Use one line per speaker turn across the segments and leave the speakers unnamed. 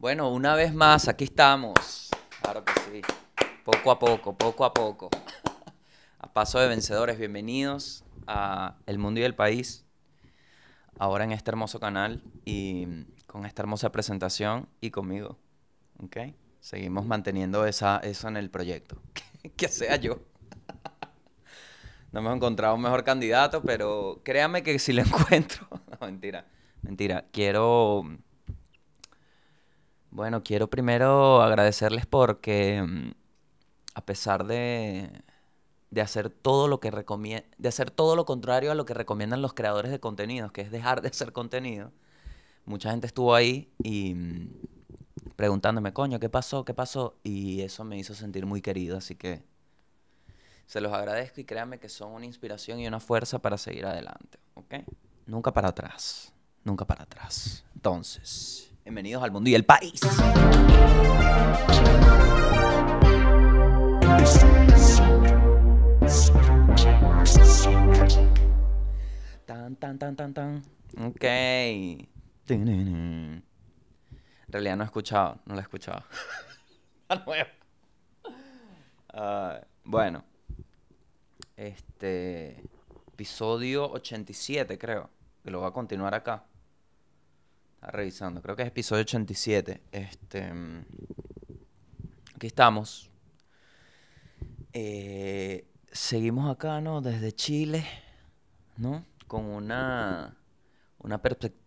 Bueno, una vez más, aquí estamos. Claro que sí. Poco a poco, poco a poco. A paso de vencedores, bienvenidos a El Mundo y el País. Ahora en este hermoso canal y con esta hermosa presentación y conmigo. ¿Ok? Seguimos manteniendo esa, eso en el proyecto. que sea yo. no hemos encontrado un mejor candidato, pero créame que si lo encuentro. no, mentira. Mentira. Quiero bueno, quiero primero agradecerles porque mm, a pesar de, de hacer todo lo que de hacer todo lo contrario a lo que recomiendan los creadores de contenidos, que es dejar de hacer contenido, mucha gente estuvo ahí y mm, preguntándome, coño, ¿qué pasó? ¿Qué pasó? Y eso me hizo sentir muy querido, así que se los agradezco y créanme que son una inspiración y una fuerza para seguir adelante, ¿ok? Nunca para atrás, nunca para atrás. Entonces... Bienvenidos al mundo y el país. Tan, tan, tan, tan, tan. Ok. En realidad no he escuchado, no la he escuchado. Ah, ah, bueno. Este. Episodio 87, creo. Que lo voy a continuar acá revisando, creo que es episodio 87. Este, aquí estamos. Eh, seguimos acá, ¿no? Desde Chile, ¿no? Con una, una perspectiva,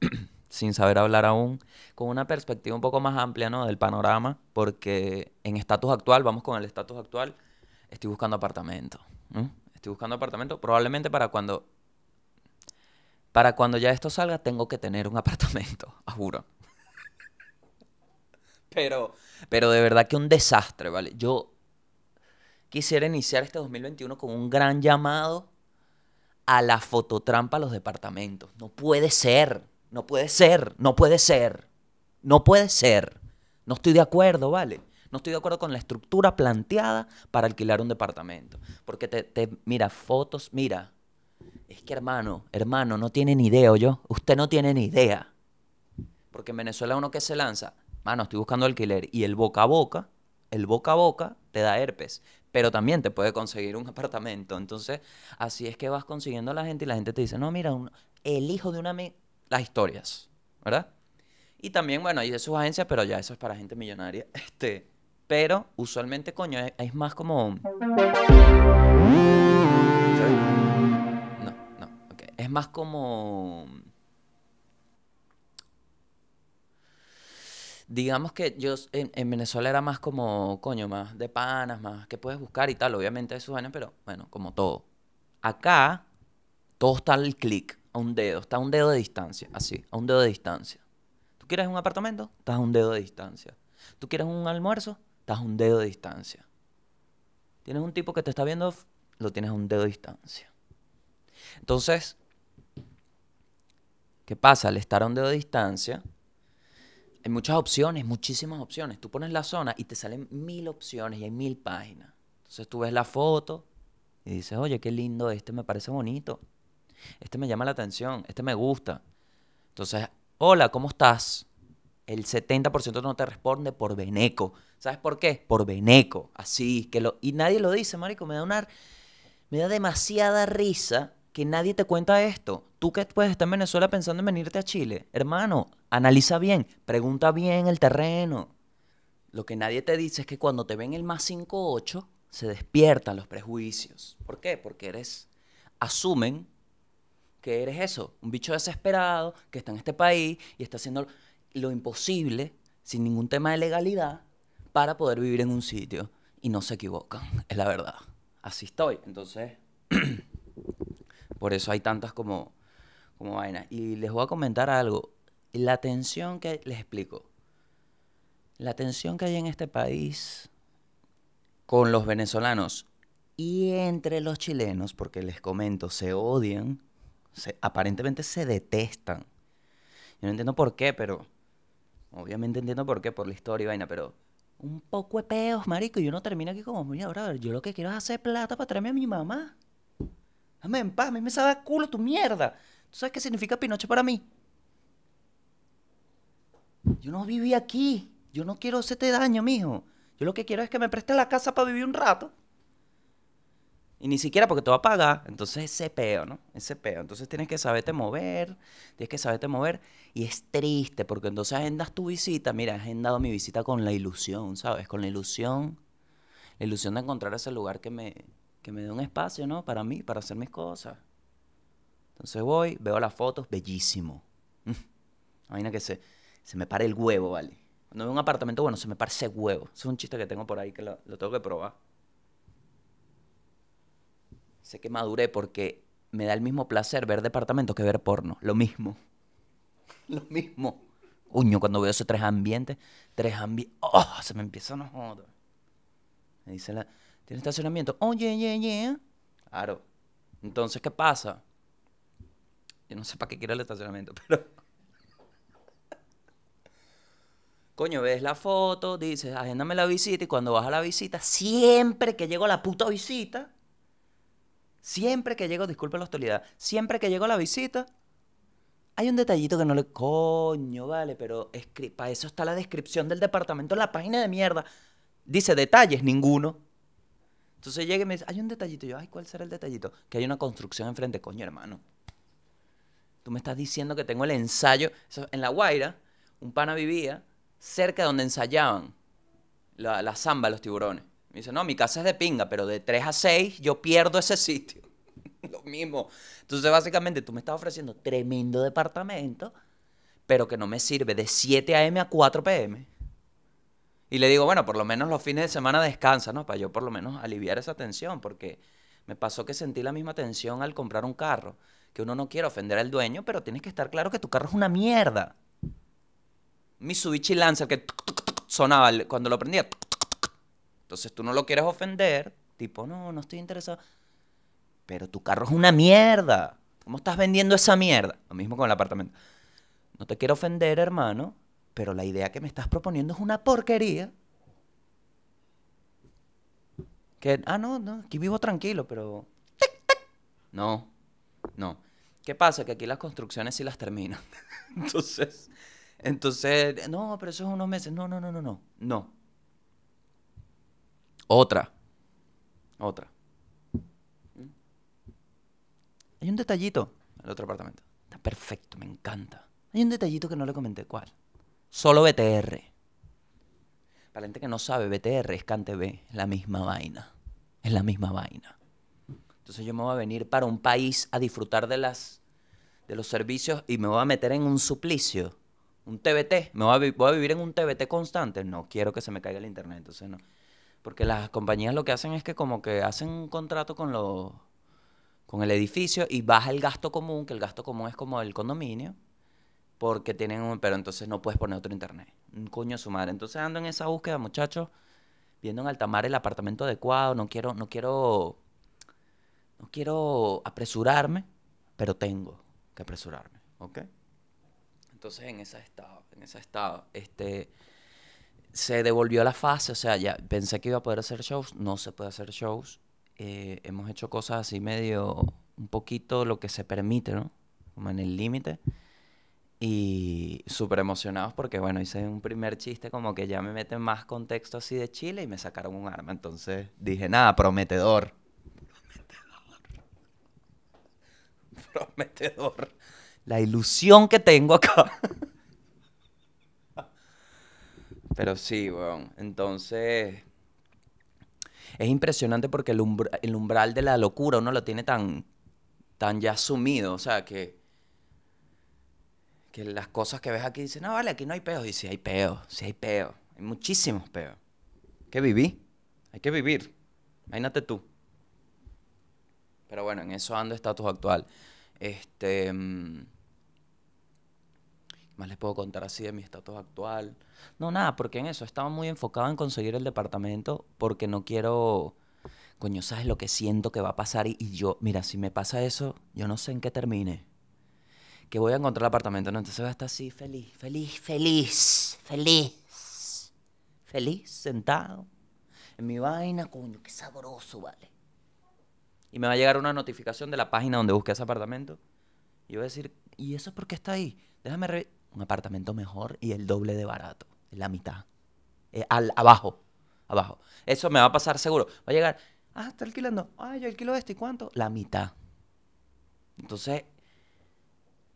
sin saber hablar aún, con una perspectiva un poco más amplia, ¿no? Del panorama, porque en estatus actual, vamos con el estatus actual, estoy buscando apartamento, ¿no? Estoy buscando apartamento, probablemente para cuando para cuando ya esto salga, tengo que tener un apartamento, juro. Pero, pero de verdad que un desastre, ¿vale? Yo quisiera iniciar este 2021 con un gran llamado a la fototrampa a los departamentos. No puede ser, no puede ser, no puede ser, no puede ser. No estoy de acuerdo, ¿vale? No estoy de acuerdo con la estructura planteada para alquilar un departamento. Porque te, te mira, fotos, mira, es que hermano, hermano, no tiene ni idea, yo. Usted no tiene ni idea. Porque en Venezuela uno que se lanza, mano, estoy buscando alquiler. Y el boca a boca, el boca a boca te da herpes. Pero también te puede conseguir un apartamento. Entonces, así es que vas consiguiendo a la gente y la gente te dice, no, mira, un, el hijo de una... Las historias, ¿verdad? Y también, bueno, hay de sus agencias, pero ya eso es para gente millonaria. Este, pero usualmente, coño, es más como... es más como... digamos que yo en, Venezuela era más como, coño, más de panas, más que puedes buscar y tal, obviamente eso suena, pero bueno, como todo. Acá todo está al clic, a un dedo, está a un dedo de distancia, así, a un dedo de distancia. ¿Tú quieres un apartamento? Estás a un dedo de distancia. ¿Tú quieres un almuerzo? Estás a un dedo de distancia. ¿Tienes un tipo que te está viendo? Lo tienes a un dedo de distancia. Entonces, ¿Qué pasa? Al estar a un dedo de distancia, hay muchas opciones, muchísimas opciones. Tú pones la zona y te salen mil opciones y hay mil páginas. Entonces tú ves la foto y dices, oye, qué lindo, este me parece bonito. Este me llama la atención, este me gusta. Entonces, hola, ¿cómo estás? El 70% no te responde por veneco. ¿Sabes por qué? Por veneco. Así que lo. Y nadie lo dice, marico. Me da una. Me da demasiada risa que nadie te cuenta esto. Tú que puedes estar en Venezuela pensando en venirte a Chile, hermano, analiza bien, pregunta bien el terreno. Lo que nadie te dice es que cuando te ven el más 5-8, se despiertan los prejuicios. ¿Por qué? Porque eres, asumen que eres eso, un bicho desesperado que está en este país y está haciendo lo imposible, sin ningún tema de legalidad, para poder vivir en un sitio. Y no se equivocan, es la verdad. Así estoy. Entonces... Por eso hay tantas como, como vainas. Y les voy a comentar algo. La tensión que les explico. La tensión que hay en este país con los venezolanos y entre los chilenos, porque les comento, se odian, aparentemente se detestan. Yo no entiendo por qué, pero obviamente entiendo por qué, por la historia y vaina, pero un poco de peos, marico. Y uno termina aquí como, mira, ver. yo lo que quiero es hacer plata para traerme a mi mamá. Dame en paz, a mí me sabe culo tu mierda. ¿Tú sabes qué significa pinocho para mí? Yo no viví aquí. Yo no quiero hacerte daño, mijo. Yo lo que quiero es que me prestes la casa para vivir un rato. Y ni siquiera porque te va a pagar. Entonces ese peo, ¿no? Ese peo. Entonces tienes que saberte mover, tienes que saberte mover. Y es triste porque entonces agendas tu visita. Mira, he agendado mi visita con la ilusión, ¿sabes? Con la ilusión. La ilusión de encontrar ese lugar que me, que me dé un espacio, ¿no? Para mí, para hacer mis cosas. Entonces voy, veo las fotos, bellísimo. Imagina que se, se me para el huevo, ¿vale? Cuando veo un apartamento bueno, se me para ese huevo. es un chiste que tengo por ahí que lo, tengo que probar. Sé que maduré porque me da el mismo placer ver departamentos que ver porno. Lo mismo. lo mismo. Uño, cuando veo esos tres ambientes, tres ambientes. ¡Oh! Se me empieza a joder. Me dice la. Tiene estacionamiento. Oye, oh, yeah, Claro. Entonces, ¿qué pasa? Yo no sé para qué quiere el estacionamiento, pero. Coño, ves la foto, dices, agéndame la visita y cuando vas a la visita, siempre que llego a la puta visita, siempre que llego, disculpe la hostilidad, siempre que llego a la visita, hay un detallito que no le... Coño, vale, pero para eso está la descripción del departamento en la página de mierda. Dice detalles, ninguno. Entonces llega y me dice, hay un detallito. yo, ay, ¿cuál será el detallito? Que hay una construcción enfrente. Coño, hermano. Tú me estás diciendo que tengo el ensayo. En La Guaira, un pana vivía cerca de donde ensayaban la, la zamba los tiburones. Me dice, no, mi casa es de pinga, pero de 3 a 6 yo pierdo ese sitio. Lo mismo. Entonces, básicamente, tú me estás ofreciendo tremendo departamento, pero que no me sirve de 7 a.m. a 4 p.m. Y le digo, bueno, por lo menos los fines de semana descansa, ¿no? Para yo por lo menos aliviar esa tensión, porque me pasó que sentí la misma tensión al comprar un carro, que uno no quiere ofender al dueño, pero tienes que estar claro que tu carro es una mierda. Mitsubishi Lancer que sonaba cuando lo prendía. Entonces tú no lo quieres ofender, tipo, no, no estoy interesado. Pero tu carro es una mierda. ¿Cómo estás vendiendo esa mierda? Lo mismo con el apartamento. No te quiero ofender, hermano, pero la idea que me estás proponiendo es una porquería. Que, ah, no, no, aquí vivo tranquilo, pero... No, no. ¿Qué pasa? Que aquí las construcciones sí las terminan. entonces, entonces, no, pero eso es unos meses. No, no, no, no, no. No. Otra. Otra. Hay un detallito en el otro apartamento. Está perfecto, me encanta. Hay un detallito que no le comenté cuál. Solo BTR. Para la gente que no sabe, BTR es CanTV, es la misma vaina. Es la misma vaina. Entonces yo me voy a venir para un país a disfrutar de, las, de los servicios y me voy a meter en un suplicio. Un TBT. Me voy a, vivir en un TBT constante. No, quiero que se me caiga el internet, entonces no. Porque las compañías lo que hacen es que como que hacen un contrato con con el edificio y baja el gasto común, que el gasto común es como el condominio, porque tienen un, pero entonces no puedes poner otro internet. Un coño su madre. Entonces ando en esa búsqueda, muchachos, viendo en Altamar el apartamento adecuado, no quiero, no quiero, no quiero apresurarme, pero tengo que apresurarme, ¿ok? Entonces en ese estado... en ese estado... este, se devolvió la fase, o sea, ya pensé que iba a poder hacer shows, no se puede hacer shows, eh, hemos hecho cosas así medio, un poquito lo que se permite, ¿no? Como en el límite. Y súper emocionados porque, bueno, hice un primer chiste como que ya me meten más contexto así de Chile y me sacaron un arma. Entonces dije, nada, prometedor. Prometedor. Prometedor. La ilusión que tengo acá. Pero sí, Bueno, entonces, es impresionante porque el, umbral de la locura uno lo tiene tan, tan ya sumido, O sea, que que las cosas que ves aquí dicen, no, vale, aquí no hay peos. Y si hay peos, si hay peos, hay muchísimos peos. Hay que viví, hay que vivir. Imagínate tú. Pero bueno, en eso ando estatus actual. Este. Mm, más les puedo contar así de mi estatus actual? No, nada, porque en eso estaba muy enfocado en conseguir el departamento porque no quiero. Coño, ¿sabes lo que siento que va a pasar? y yo, mira, si me pasa eso, yo no sé en qué termine que voy a encontrar el apartamento, ¿no? Entonces va a estar así, feliz, feliz, feliz, feliz, feliz, sentado en mi vaina, coño, qué sabroso, vale. Y me va a llegar una notificación de la página donde busqué ese apartamento. Y voy a decir, ¿y eso por qué está ahí? Déjame revisar. un apartamento mejor y el doble de barato, la mitad. Eh, al, abajo, abajo. Eso me va a pasar seguro. Va a llegar, ah, está alquilando. Ah, yo alquilo este, ¿y cuánto? La mitad. Entonces,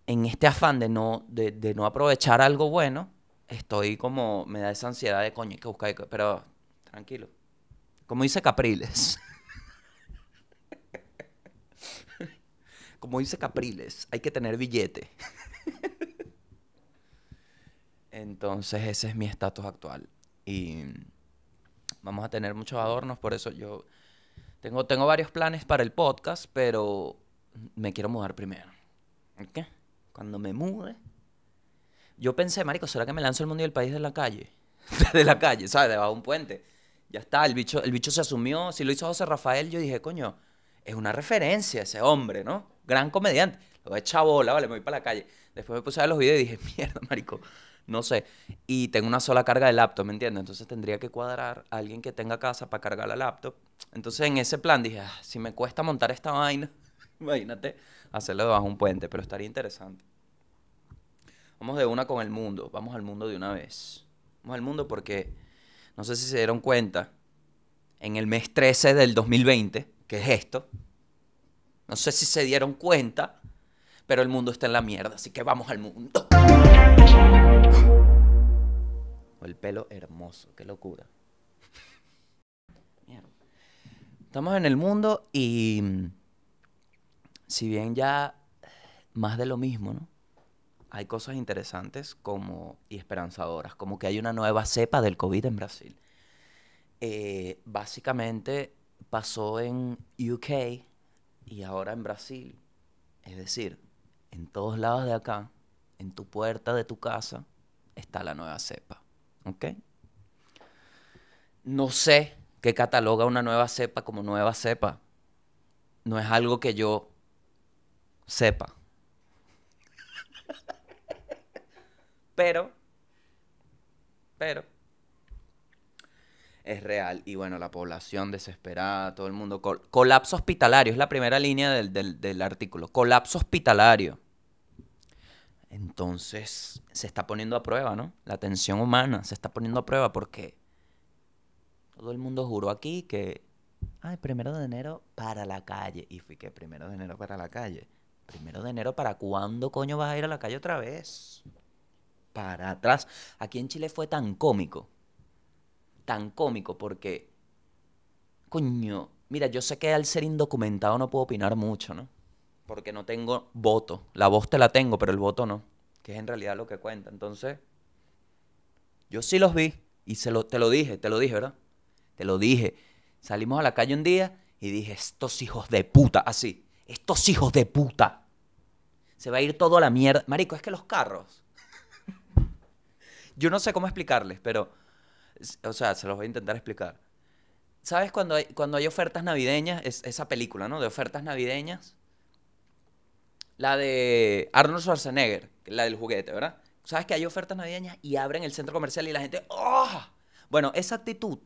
en este afán de no, de, no aprovechar algo bueno, estoy como, me da esa ansiedad de coño, hay que buscar, pero tranquilo. Como dice Capriles. Como dice Capriles, hay que tener billete. Entonces ese es mi estatus actual. Y vamos a tener muchos adornos, por eso yo tengo, tengo varios planes para el podcast, pero me quiero mudar primero. ¿Ok? cuando me mude. Yo pensé, marico, ¿será que me lanzo el mundo y el país de la calle? de la calle, ¿sabes? Debajo de un puente. Ya está, el bicho, el se asumió. Si lo hizo José Rafael, yo dije, coño, es una referencia ese hombre, ¿no? Gran comediante. Lo he echado bola, vale, me voy para la calle. Después me puse a ver los videos y dije, mierda, marico, no sé. Y tengo una sola carga de laptop, ¿me entiendes? Entonces tendría que cuadrar a alguien que tenga casa para cargar la laptop. Entonces en ese plan dije, ah, si me cuesta montar esta vaina, imagínate hacerlo debajo de un puente, pero estaría interesante. Vamos de una con el mundo, vamos al mundo de una vez. Vamos al mundo porque, no sé si se dieron cuenta, en el mes 13 del 2020, que es esto, no sé si se dieron cuenta, pero el mundo está en la mierda, así que vamos al mundo. El pelo hermoso, qué locura. Estamos en el mundo y mm, si bien ya más de lo mismo, ¿no? hay cosas interesantes como, y esperanzadoras, como que hay una nueva cepa del COVID en Brasil. Eh, básicamente pasó en UK y ahora en Brasil. Es decir, en todos lados de acá, en tu puerta de tu casa, está la nueva cepa. ¿Ok? No sé qué cataloga una nueva cepa como nueva cepa. No es algo que yo sepa pero, pero, es real. Y bueno, la población desesperada, todo el mundo. colapso hospitalario, es la primera línea del, artículo. Colapso hospitalario. Entonces, se está poniendo a prueba, ¿no? La atención humana se está poniendo a prueba porque todo el mundo juró aquí que, ay, primero de enero para la calle. Y fui que primero de enero para la calle. Primero de enero para cuándo coño vas a ir a la calle otra vez para atrás. Aquí en Chile fue tan cómico, tan cómico, porque, coño, mira, yo sé que al ser indocumentado no puedo opinar mucho, ¿no? Porque no tengo voto. La voz te la tengo, pero el voto no, que es en realidad lo que cuenta. Entonces, yo sí los vi y se lo, te lo dije, te lo dije, ¿verdad? Te lo dije. Salimos a la calle un día y dije, estos hijos de puta, así, estos hijos de puta. Se va a ir todo a la mierda. Marico, es que los carros yo no sé cómo explicarles, pero, o sea, se los voy a intentar explicar. ¿Sabes cuando hay, cuando hay ofertas navideñas? esa película, ¿no? De ofertas navideñas. La de Arnold Schwarzenegger, la del juguete, ¿verdad? ¿Sabes que hay ofertas navideñas y abren el centro comercial y la gente, ¡oh! Bueno, esa actitud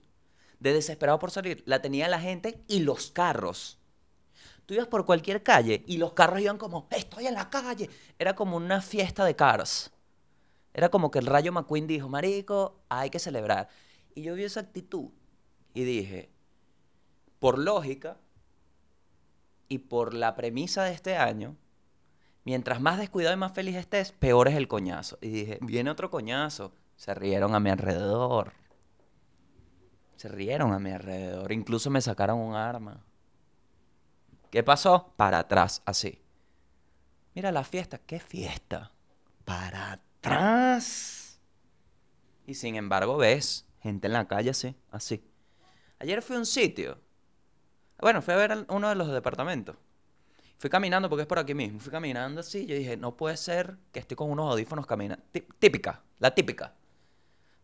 de desesperado por salir la tenía la gente y los carros. Tú ibas por cualquier calle y los carros iban como, estoy en la calle. Era como una fiesta de carros. Era como que el Rayo McQueen dijo, marico, hay que celebrar. Y yo vi esa actitud y dije, por lógica y por la premisa de este año, mientras más descuidado y más feliz estés, peor es el coñazo. Y dije, viene otro coñazo. Se rieron a mi alrededor. Se rieron a mi alrededor. Incluso me sacaron un arma. ¿Qué pasó? Para atrás, así. Mira la fiesta. ¿Qué fiesta? Para atrás atrás. Y sin embargo ves gente en la calle así, así. Ayer fui a un sitio. Bueno, fui a ver uno de los departamentos. Fui caminando porque es por aquí mismo. Fui caminando así. Yo dije, no puede ser que estoy con unos audífonos caminando. Típica, la típica.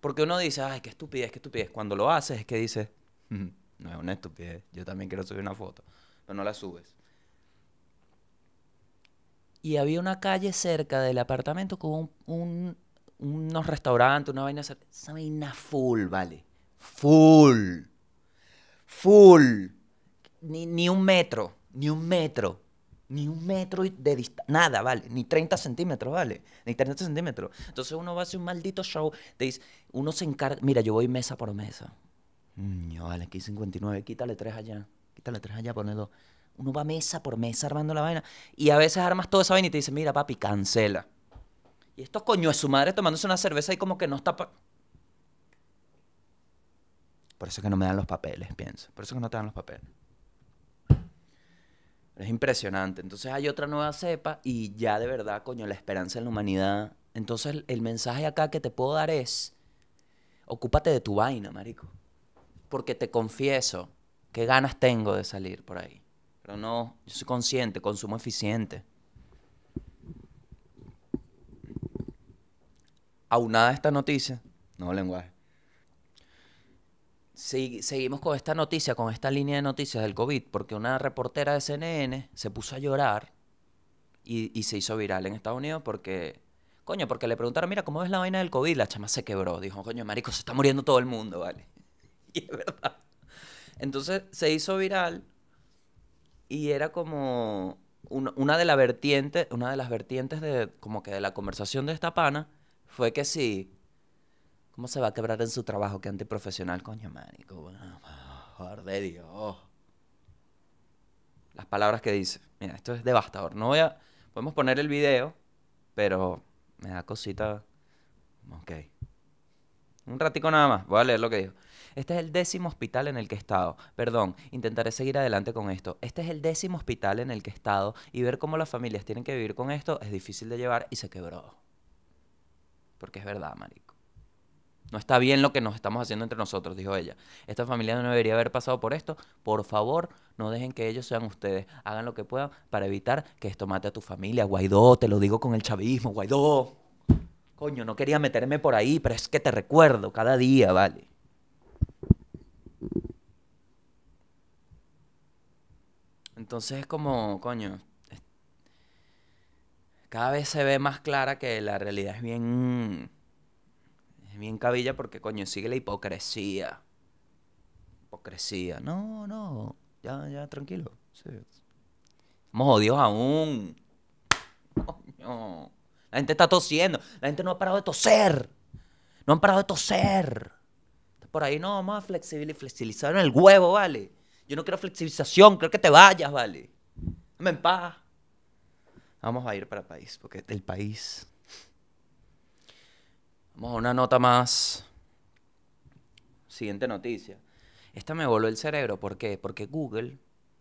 Porque uno dice, ay, qué estupidez, qué estupidez. Cuando lo haces es que dices, mm, no es una estupidez. Yo también quiero subir una foto. Pero no la subes y había una calle cerca del apartamento con un, unos restaurantes, una vaina Esa vaina full, vale. Full. Full. Ni, ni un metro, ni un metro. Ni un metro de distancia, nada, vale, ni 30 centímetros, vale, ni 30 centímetros. Entonces uno va a hacer un maldito show, te dice, uno se encarga, mira, yo voy mesa por mesa. Mm, vale, aquí 59, quítale tres allá, quítale tres allá, ponle dos uno va mesa por mesa armando la vaina. Y a veces armas toda esa vaina y te dicen, mira, papi, cancela. Y estos coño es su madre tomándose una cerveza y como que no está... por eso es que no me dan los papeles, pienso. Por eso es que no te dan los papeles. es impresionante. Entonces hay otra nueva cepa y ya de verdad, coño, la esperanza en la humanidad. Entonces el, mensaje acá que te puedo dar es, ocúpate de tu vaina, marico. Porque te confieso, qué ganas tengo de salir por ahí no, yo soy consciente, consumo eficiente. Aunada esta noticia, no lenguaje. seguimos con esta noticia, con esta línea de noticias del COVID, porque una reportera de CNN se puso a llorar y, se hizo viral en Estados Unidos porque Coño, porque le preguntaron, mira, ¿cómo ves la vaina del COVID? La chama se quebró. Dijo, coño, marico, se está muriendo todo el mundo, ¿vale? Y es verdad. Entonces se hizo viral y era como una, de las vertientes, una de las vertientes de como que de la conversación de esta pana fue que sí, ¿cómo se va a quebrar en su trabajo? Que antiprofesional, coño, marico, favor de Dios. Las palabras que dice. Mira, esto es devastador. No voy a... Podemos poner el video, pero me da cosita. Ok. Un ratico nada más. Voy a leer lo que dijo. Este es el décimo hospital en el que he estado. Perdón, intentaré seguir adelante con esto. Este es el décimo hospital en el que he estado y ver cómo las familias tienen que vivir con esto es difícil de llevar y se quebró. Porque es verdad, marico. No está bien lo que nos estamos haciendo entre nosotros, dijo ella. Esta familia no debería haber pasado por esto. Por favor, no dejen que ellos sean ustedes. Hagan lo que puedan para evitar que esto mate a tu familia. Guaidó, te lo digo con el chavismo, Guaidó. Coño, no quería meterme por ahí, pero es que te recuerdo cada día, ¿vale? Entonces es como, coño, cada vez se ve más clara que la realidad es bien. Es bien cabilla porque, coño, sigue la hipocresía. Hipocresía. No, no. Ya, ya, tranquilo. Sí. Somos aún. Coño. La gente está tosiendo. La gente no ha parado de toser. No han parado de toser. Por ahí no, vamos a flexibilizar en el huevo, ¿vale? Yo no quiero flexibilización, creo que te vayas, vale. Dame en paz. Vamos a ir para país, porque el país. Vamos a una nota más. Siguiente noticia. Esta me voló el cerebro. ¿Por qué? Porque Google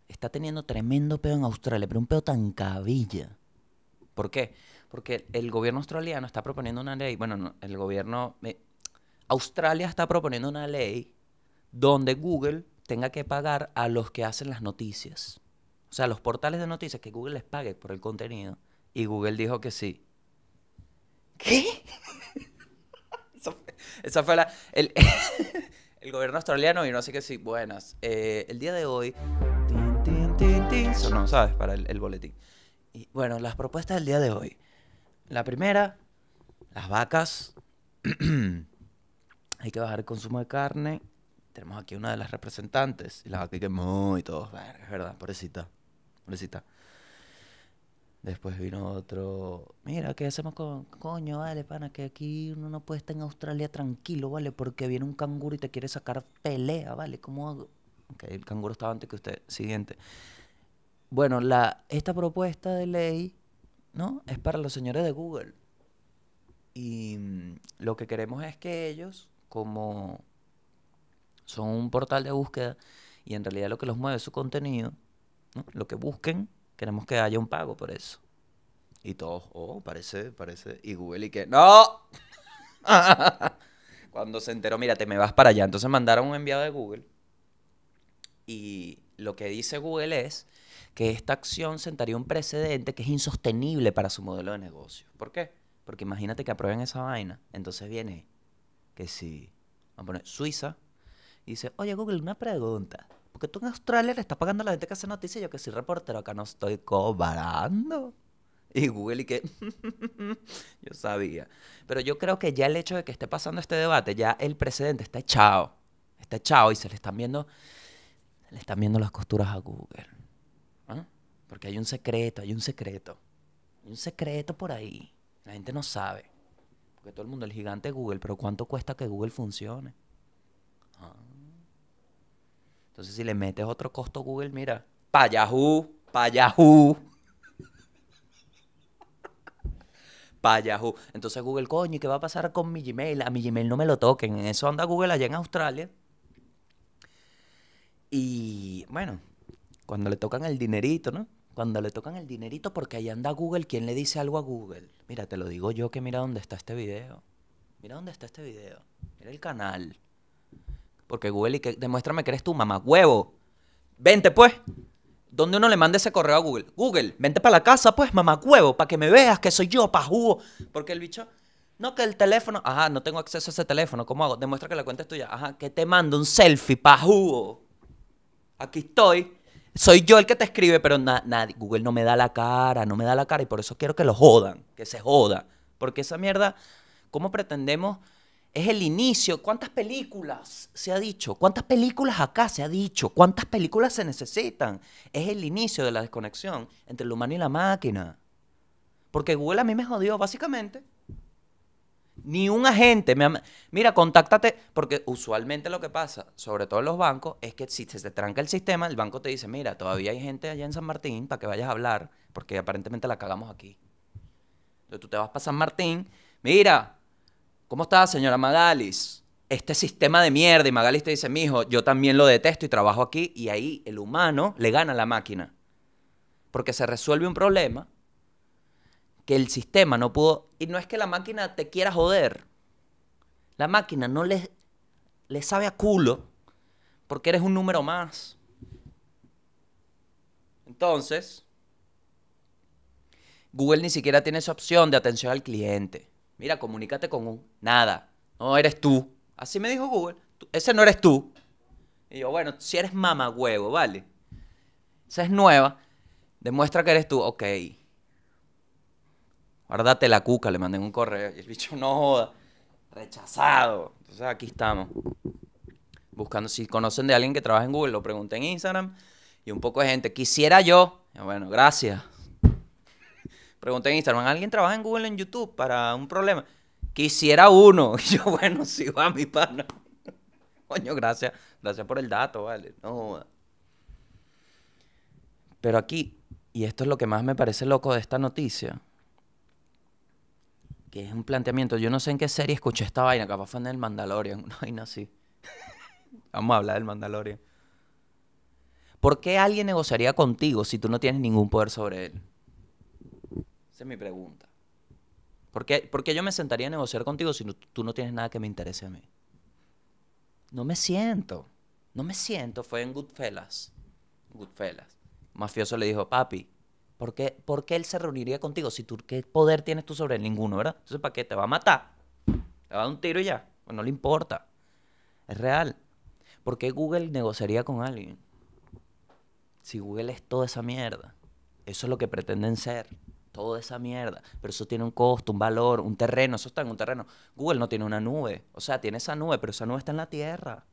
está teniendo tremendo peo en Australia, pero un peo tan cabilla. ¿Por qué? Porque el gobierno australiano está proponiendo una ley. Bueno, el gobierno. Eh, Australia está proponiendo una ley donde Google tenga que pagar a los que hacen las noticias. O sea, los portales de noticias que Google les pague por el contenido. Y Google dijo que sí. ¿Qué? esa, fue, la... El, gobierno australiano y no sé qué sí. Buenas. Eh, el día de hoy... Tin, tin, ¿sabes? Para el, boletín. Y bueno, las propuestas del día de hoy. La primera, las vacas. Hay que bajar el consumo de carne tenemos aquí una de las representantes. Y la apliquen que muy, todos, es verdad, pobrecita, pobrecita. Después vino otro, mira, ¿qué hacemos con, coño, vale, pana, que aquí uno no puede estar en Australia tranquilo, vale, porque viene un canguro y te quiere sacar pelea, vale, ¿cómo hago? Ok, el canguro estaba antes que usted. Siguiente. Bueno, la, esta propuesta de ley, ¿no? Es para los señores de Google. Y mm, lo que queremos es que ellos, como son un portal de búsqueda y en realidad lo que los mueve es su contenido, lo que busquen, queremos que haya un pago por eso. Y todos, oh, parece, parece. Y Google y que, ¡No! Cuando se enteró, mira, te me vas para allá. Entonces mandaron un enviado de Google. Y lo que dice Google es que esta acción sentaría un precedente que es insostenible para su modelo de negocio. ¿Por qué? Porque imagínate que aprueben esa vaina. Entonces viene que si, vamos a poner Suiza, dice, oye Google, una pregunta. Porque tú en Australia le estás pagando a la gente que hace noticias, yo que soy reportero, acá no estoy cobrando. Y Google y que yo sabía. Pero yo creo que ya el hecho de que esté pasando este debate, ya el precedente está echado. Está echado y se le están viendo, se le están viendo las costuras a Google. ¿ah? Porque hay un secreto, hay un secreto. Hay un secreto por ahí. La gente no sabe. Porque todo el mundo, el gigante Google, pero ¿cuánto cuesta que Google funcione? Entonces, si le metes otro costo a Google, mira, pa' Yahoo, pa' Entonces Google, coño, ¿y qué va a pasar con mi Gmail? A mi Gmail no me lo toquen. En eso anda Google allá en Australia. Y bueno, cuando le tocan el dinerito, ¿no? Cuando le tocan el dinerito, porque ahí anda Google, ¿quién le dice algo a Google? Mira, te lo digo yo que mira dónde está este video. Mira dónde está este video. Mira el canal. Porque Google y que demuéstrame que eres tu mamá huevo. Vente pues. ¿Dónde uno le manda ese correo a Google? Google, vente para la casa pues, mamá huevo, para que me veas que soy yo, pa' jugo. Porque el bicho, no que el teléfono, ajá, no tengo acceso a ese teléfono, ¿cómo hago? Demuestra que la cuenta es tuya. Ajá, que te mando un selfie, pa' jugo. Aquí estoy. Soy yo el que te escribe, pero nadie, Google no me da la cara, no me da la cara y por eso quiero que lo jodan, que se joda. Porque esa mierda, ¿cómo pretendemos es el inicio. ¿Cuántas películas se ha dicho? ¿Cuántas películas acá se ha dicho? ¿Cuántas películas se necesitan? Es el inicio de la desconexión entre el humano y la máquina. Porque Google a mí me jodió, básicamente. Ni un agente. Mira, contáctate. Porque usualmente lo que pasa, sobre todo en los bancos, es que si se tranca el sistema, el banco te dice: Mira, todavía hay gente allá en San Martín para que vayas a hablar, porque aparentemente la cagamos aquí. Entonces tú te vas para San Martín. Mira, ¿Cómo está, señora Magalis? Este sistema de mierda. Y Magalis te dice, mijo, yo también lo detesto y trabajo aquí. Y ahí el humano le gana a la máquina. Porque se resuelve un problema que el sistema no pudo. Y no es que la máquina te quiera joder. La máquina no le, le sabe a culo porque eres un número más. Entonces, Google ni siquiera tiene esa opción de atención al cliente mira, comunícate con un, nada, no eres tú. Así me dijo Google, ese no eres tú. Y yo, bueno, si eres mamá huevo, ¿vale? Esa es nueva, demuestra que eres tú, ok. Guárdate la cuca, le mandé un correo. Y el bicho no joda. Rechazado. Entonces aquí estamos. Buscando, si conocen de alguien que trabaja en Google, lo pregunté en Instagram. Y un poco de gente. Quisiera yo. Bueno, gracias pregunté en Instagram, ¿alguien trabaja en Google en YouTube para un problema? Quisiera uno. Y yo, bueno, si va a mi pana. Coño, gracias. Gracias por el dato, vale. No Pero aquí, y esto es lo que más me parece loco de esta noticia, que es un planteamiento. Yo no sé en qué serie escuché esta vaina, capaz fue en el Mandalorian, una vaina así. Vamos a hablar del Mandalorian. ¿Por qué alguien negociaría contigo si tú no tienes ningún poder sobre él? Esa es mi pregunta. ¿Por qué, yo me sentaría a negociar contigo si tú no tienes nada que me interese a mí? No me siento. No me siento. Fue en Goodfellas. Goodfellas. Mafioso le dijo, papi, ¿por qué, ¿por qué él se reuniría contigo si tú, qué poder tienes tú sobre Ninguno, ¿verdad? Entonces, ¿para qué? Te va a matar. Te va a dar un tiro ya. Pues no le importa. Es real. ¿Por qué Google negociaría con alguien? Si Google es toda esa mierda. Eso es lo que pretenden ser toda esa mierda, pero eso tiene un costo, un valor, un terreno, eso está en un terreno. Google no tiene una nube, o sea, tiene esa nube, pero esa nube está en la tierra.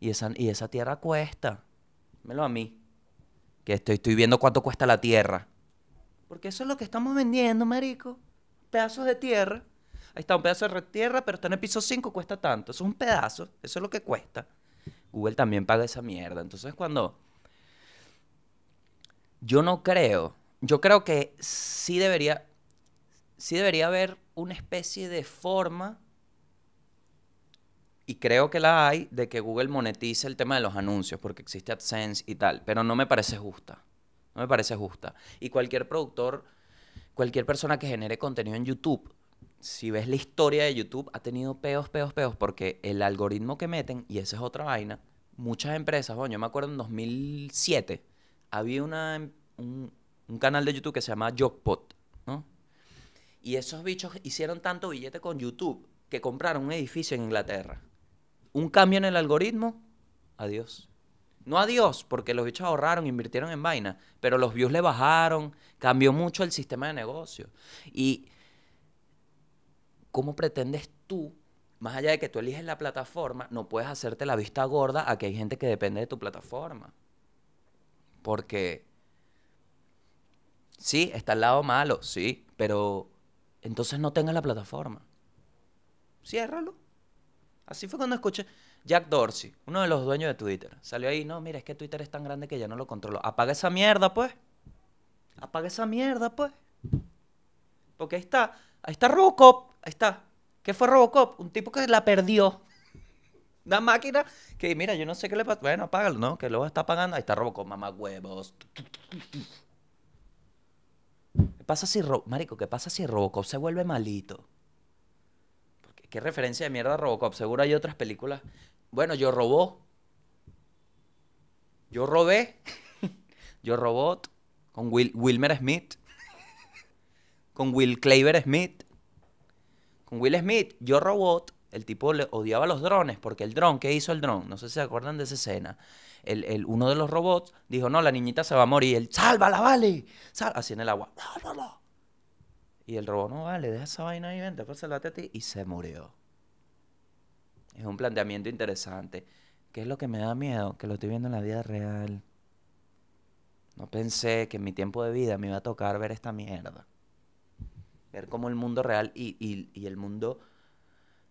Y esa, y esa tierra cuesta. Dímelo a mí, que estoy, viendo cuánto cuesta la tierra. Porque eso es lo que estamos vendiendo, marico. Pedazos de tierra. Ahí está un pedazo de tierra, pero está en el piso 5, cuesta tanto. Eso es un pedazo, eso es lo que cuesta. Google también paga esa mierda. Entonces cuando... Yo no creo yo creo que sí debería, sí debería haber una especie de forma, y creo que la hay, de que Google monetice el tema de los anuncios, porque existe AdSense y tal, pero no me parece justa. No me parece justa. Y cualquier productor, cualquier persona que genere contenido en YouTube, si ves la historia de YouTube, ha tenido peos, peos, peos, porque el algoritmo que meten, y esa es otra vaina, muchas empresas, bueno, yo me acuerdo en 2007, había una, em, un, un canal de YouTube que se llama Jogpot, ¿no? Y esos bichos hicieron tanto billete con YouTube que compraron un edificio en Inglaterra. Un cambio en el algoritmo, adiós. No adiós, porque los bichos ahorraron, invirtieron en vaina, pero los views le bajaron, cambió mucho el sistema de negocio. Y ¿cómo pretendes tú, más allá de que tú eliges la plataforma, no puedes hacerte la vista gorda a que hay gente que depende de tu plataforma? Porque Sí, está al lado malo, sí, pero entonces no tenga la plataforma. Ciérralo. Así fue cuando escuché Jack Dorsey, uno de los dueños de Twitter. Salió ahí, no, mira, es que Twitter es tan grande que ya no lo controlo. Apaga esa mierda, pues. Apaga esa mierda, pues. Porque ahí está, ahí está Robocop, ahí está. ¿Qué fue Robocop? Un tipo que la perdió. Una máquina que, mira, yo no sé qué le pasa. Bueno, apágalo, ¿no? Que luego está apagando. Ahí está Robocop, mamá huevos. ¿Qué pasa si, qué pasa si Robocop se vuelve malito? Porque, ¿Qué referencia de mierda a Robocop? Seguro hay otras películas. Bueno, yo robó. Yo robé. yo robot. Con Will Wilmer Smith. con Will Claver Smith. Con Will Smith, yo robot. El tipo le odiaba los drones porque el dron, ¿qué hizo el dron? No sé si se acuerdan de esa escena el, uno de los robots dijo, no, la niñita se va a morir. Él, sálvala, vale. Sal Así en el agua. Y el robot, no, vale, deja esa vaina ahí, vente, pues, a ti. Y se murió. Es un planteamiento interesante. ¿Qué es lo que me da miedo? Que lo estoy viendo en la vida real. No pensé que en mi tiempo de vida me iba a tocar ver esta mierda. Ver cómo el mundo real y el mundo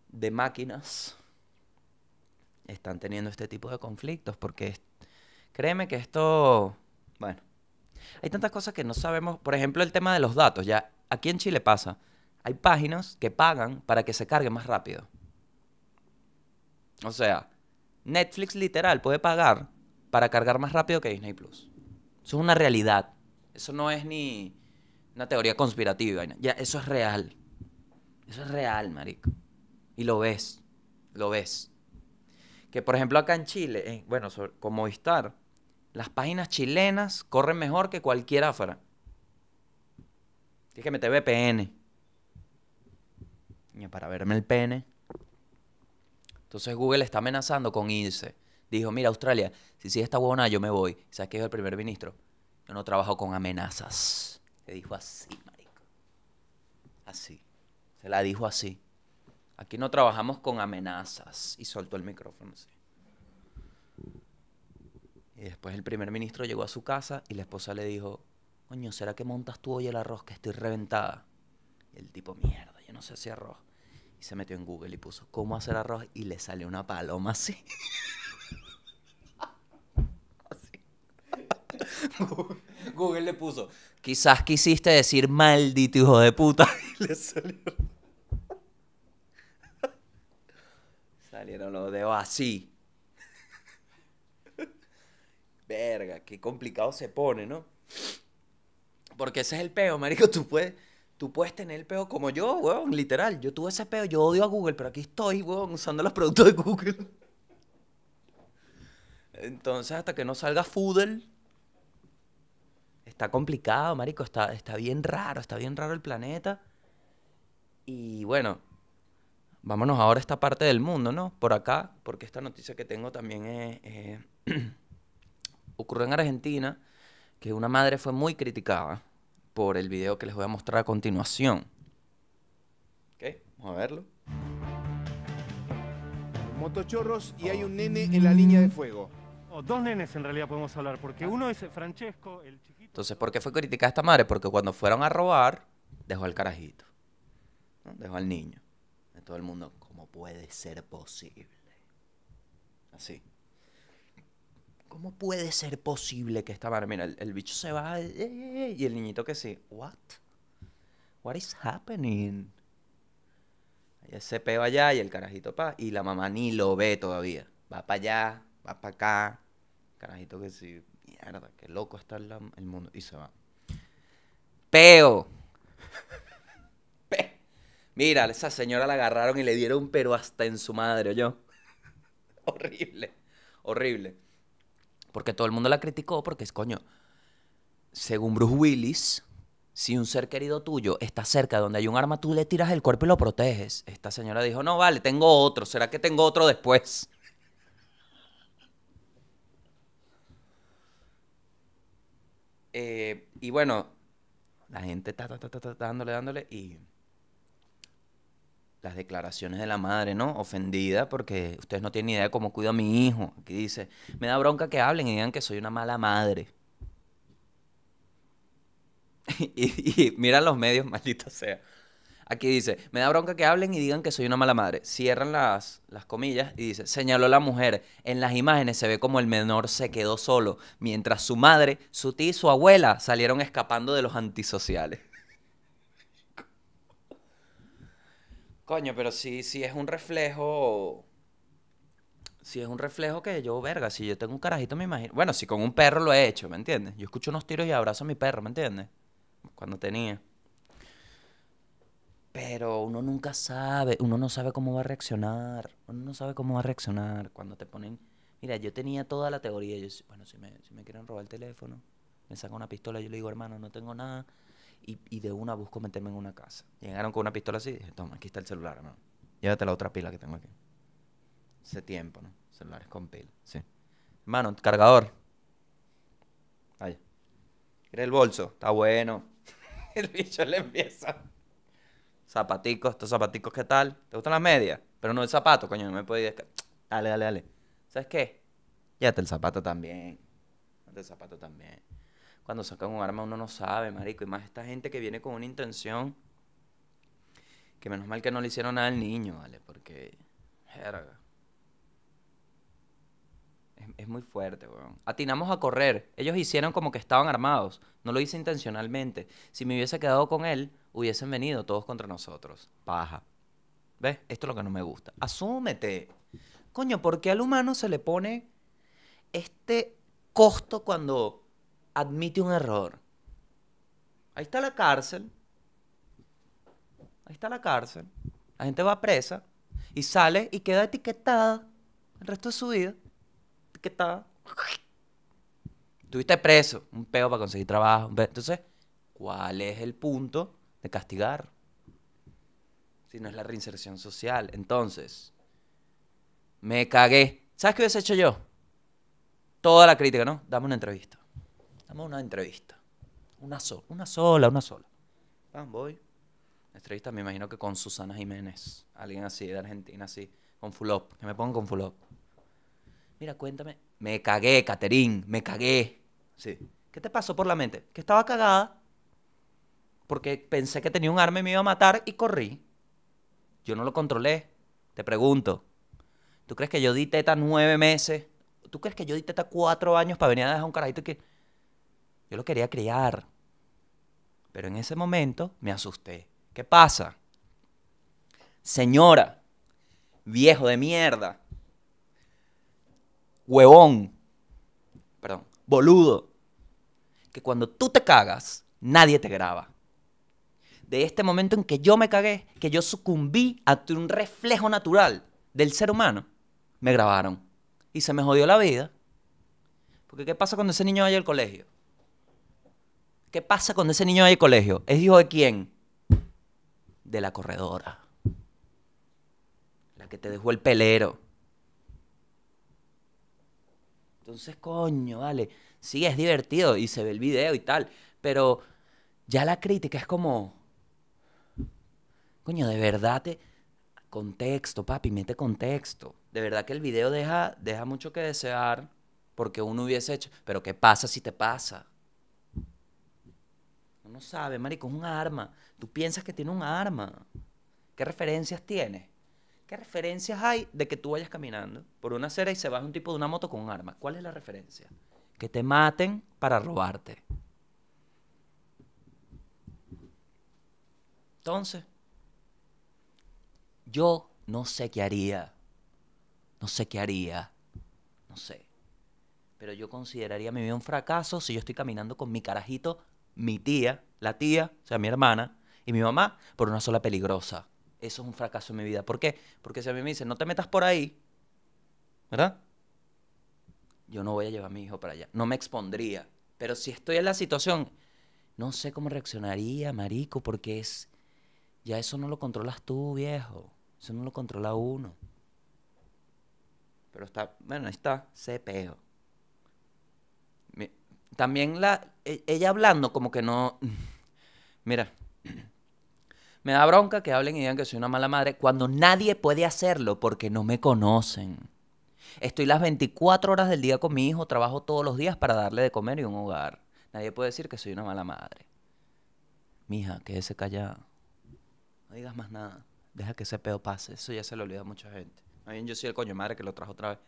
de máquinas están teniendo este tipo de conflictos, porque créeme que esto, bueno, hay tantas cosas que no sabemos, por ejemplo el tema de los datos, ya aquí en Chile pasa, hay páginas que pagan para que se cargue más rápido. O sea, Netflix literal puede pagar para cargar más rápido que Disney Plus. Eso es una realidad. Eso no es ni una teoría conspirativa. Ya, eso es real. Eso es real, marico. Y lo ves. Lo ves que por ejemplo acá en Chile, bueno, como con las páginas chilenas corren mejor que cualquier afuera. Dije, que te VPN. PN. para verme el pene. Entonces Google está amenazando con irse. Dijo, mira, Australia, si sigue esta huevona, yo me voy. ¿Sabes qué dijo el primer ministro? Yo no trabajo con amenazas. le dijo así, marico. Así. Se la dijo así. Aquí no trabajamos con amenazas. Y soltó el micrófono Y después el primer ministro llegó a su casa y la esposa le dijo, coño, ¿será que montas tú hoy el arroz que estoy reventada? Y el tipo, mierda, yo no sé si arroz. Y se metió en Google y puso, ¿cómo hacer arroz? Y le salió una paloma así. Google, Google le puso, quizás quisiste decir maldito hijo de puta. Y le salió... salieron lo dedos así. Verga, qué complicado se pone, ¿no? Porque ese es el peo, marico. Tú puedes, tú puedes tener el peo como yo, weón, literal. Yo tuve ese peo, yo odio a Google, pero aquí estoy, weón, usando los productos de Google. Entonces, hasta que no salga Fudel. está complicado, marico. Está, está bien raro, está bien raro el planeta. Y bueno, vámonos ahora a esta parte del mundo, ¿no? Por acá, porque esta noticia que tengo también es, eh, ocurrió en Argentina, que una madre fue muy criticada por el video que les voy a mostrar a continuación. ¿Ok? Vamos a verlo. Motochorros y hay un nene en la línea de fuego. Oh, dos nenes en realidad podemos hablar, porque uno es Francesco, el chiquito. Entonces, ¿por qué fue criticada esta madre? Porque cuando fueron a robar, dejó al carajito. Dejó al niño todo el mundo, ¿cómo puede ser posible? Así. ¿Cómo puede ser posible que esta madre, mira, el, bicho se va eh, eh, eh, y el niñito que sí, what? What is happening? Y ese peo allá y el carajito pa, y la mamá ni lo ve todavía. Va para allá, va para acá. Carajito que sí, mierda, qué loco está el mundo y se va. Peo. Mira, esa señora la agarraron y le dieron pero hasta en su madre, yo. horrible, horrible. Porque todo el mundo la criticó porque es coño. Según Bruce Willis, si un ser querido tuyo está cerca donde hay un arma, tú le tiras el cuerpo y lo proteges. Esta señora dijo, no, vale, tengo otro. ¿Será que tengo otro después? Eh, y bueno, la gente está dándole, dándole y las declaraciones de la madre, ¿no? Ofendida porque ustedes no tienen idea de cómo cuido a mi hijo. Aquí dice, me da bronca que hablen y digan que soy una mala madre. y, miran los medios, maldita sea. Aquí dice, me da bronca que hablen y digan que soy una mala madre. Cierran las, las comillas y dice, señaló la mujer. En las imágenes se ve como el menor se quedó solo, mientras su madre, su tía y su abuela salieron escapando de los antisociales. Coño, pero si si es un reflejo. Si es un reflejo que yo, verga, si yo tengo un carajito, me imagino. Bueno, si con un perro lo he hecho, ¿me entiendes? Yo escucho unos tiros y abrazo a mi perro, ¿me entiendes? Cuando tenía. Pero uno nunca sabe, uno no sabe cómo va a reaccionar. Uno no sabe cómo va a reaccionar cuando te ponen. Mira, yo tenía toda la teoría. Yo, bueno, si me, si me quieren robar el teléfono, me saco una pistola, yo le digo, hermano, no tengo nada y, de una busco meterme en una casa. Llegaron con una pistola así dije, toma, aquí está el celular, hermano. Llévate la otra pila que tengo aquí. Hace tiempo, ¿no? Celulares con pila, sí. Hermano, cargador. Ahí. el bolso? Está bueno. el bicho le empieza. Zapaticos, estos zapaticos, ¿qué tal? ¿Te gustan las medias? Pero no el zapato, coño, no me puedo ir. Dale, dale, dale. ¿Sabes qué? Llévate el zapato también. Llévate el zapato también cuando sacan un arma uno no sabe, marico. Y más esta gente que viene con una intención. Que menos mal que no le hicieron nada al niño, ¿vale? Porque. Jerga. Es, es, muy fuerte, weón. Atinamos a correr. Ellos hicieron como que estaban armados. No lo hice intencionalmente. Si me hubiese quedado con él, hubiesen venido todos contra nosotros. Paja. ¿Ves? Esto es lo que no me gusta. Asúmete. Coño, ¿por qué al humano se le pone este costo cuando admite un error. Ahí está la cárcel. Ahí está la cárcel. La gente va presa y sale y queda etiquetada el resto de su vida. Etiquetada. Tuviste preso, un peo para conseguir trabajo. Entonces, ¿cuál es el punto de castigar? Si no es la reinserción social. Entonces, me cagué. ¿Sabes qué hubiese hecho yo? Toda la crítica, ¿no? Dame una entrevista a una entrevista. Una, sola, una sola, una sola. Van, voy. Entrevista, me imagino que con Susana Jiménez, alguien así de Argentina, así, con Fulop, que me pongan con Fulop. Mira, cuéntame. Me cagué, Caterín, me cagué. Sí. ¿Qué te pasó por la mente? Que estaba cagada porque pensé que tenía un arma y me iba a matar y corrí. Yo no lo controlé. Te pregunto, ¿tú crees que yo di teta nueve meses? ¿Tú crees que yo di teta cuatro años para venir a dejar un carajito que... Yo lo quería criar. Pero en ese momento me asusté. ¿Qué pasa? Señora, viejo de mierda, huevón, perdón, boludo, que cuando tú te cagas, nadie te graba. De este momento en que yo me cagué, que yo sucumbí a un reflejo natural del ser humano, me grabaron. Y se me jodió la vida. Porque ¿qué pasa cuando ese niño vaya al colegio? ¿Qué pasa cuando ese niño va al colegio? ¿Es hijo de quién? De la corredora. La que te dejó el pelero. Entonces, coño, vale. Sí, es divertido y se ve el video y tal. Pero ya la crítica es como. Coño, de verdad te. Contexto, papi, mete contexto. De verdad que el video deja, deja mucho que desear porque uno hubiese hecho. Pero ¿qué pasa si te pasa? No sabe, marico, es un arma. Tú piensas que tiene un arma. ¿Qué referencias tiene? ¿Qué referencias hay de que tú vayas caminando por una acera y se baja un tipo de una moto con un arma? ¿Cuál es la referencia? Que te maten para robarte. Entonces, yo no sé qué haría. No sé qué haría. No sé. Pero yo consideraría mi vida un fracaso si yo estoy caminando con mi carajito mi tía, la tía, o sea, mi hermana, y mi mamá por una sola peligrosa. Eso es un fracaso en mi vida. ¿Por qué? Porque si a mí me dicen, no te metas por ahí, ¿verdad? Yo no voy a llevar a mi hijo para allá. No me expondría. Pero si estoy en la situación, no sé cómo reaccionaría, marico, porque es. Ya eso no lo controlas tú, viejo. Eso no lo controla uno. Pero está. Bueno, está. Se peo también la, e, ella hablando como que no... Mira, me da bronca que hablen y digan que soy una mala madre cuando nadie puede hacerlo porque no me conocen. Estoy las 24 horas del día con mi hijo, trabajo todos los días para darle de comer y un hogar. Nadie puede decir que soy una mala madre. Mija, quédese callada. No digas más nada. Deja que ese pedo pase. Eso ya se lo olvida mucha gente. yo soy el coño madre que lo trajo otra vez.